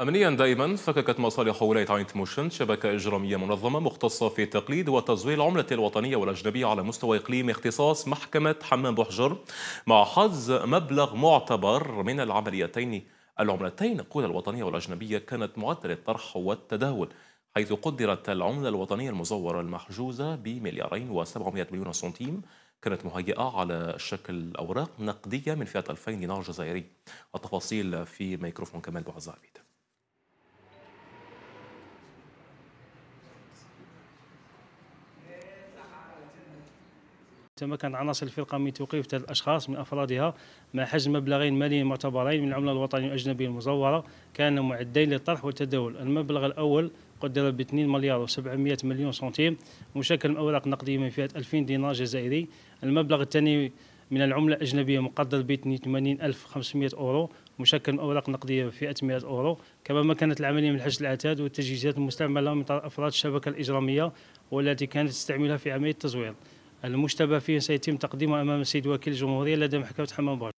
أمنيا دائما فككت مصالح ولاية عين تموشن شبكة إجرامية منظمة مختصة في تقليد وتزوير العملة الوطنية والأجنبية على مستوى إقليم اختصاص محكمة حمام بحجر مع حظ مبلغ معتبر من العمليتين العملتين القوى الوطنية والأجنبية كانت معدل الطرح والتداول حيث قدرت العملة الوطنية المزورة المحجوزة بمليارين و700 مليون سنتيم كانت مهيئة على شكل أوراق نقدية من فئة 2000 دينار جزائري التفاصيل في ميكروفون كمال بوعزابيد تمكنت عناصر الفرقة من توقيف ثلاث أشخاص من أفرادها مع حجم مبلغين ماليين معتبرين من العملة الوطنية الأجنبية المزورة كان معدين للطرح والتداول المبلغ الأول قدر ب 2 مليار و700 مليون سنتيم مشكل من أوراق نقدية من فئة 2000 دينار جزائري المبلغ الثاني من العملة الأجنبية مقدر ب 82500 أورو مشكل من أوراق نقدية فئة 100 أورو كما مكنت العملية من حجز العتاد والتجهيزات المستعملة من طرف أفراد الشبكة الإجرامية والتي كانت تستعملها في عملية التزوير المشتبه فيه سيتم تقديمه امام السيد وكيل الجمهوريه لدى محكمه حمام بارك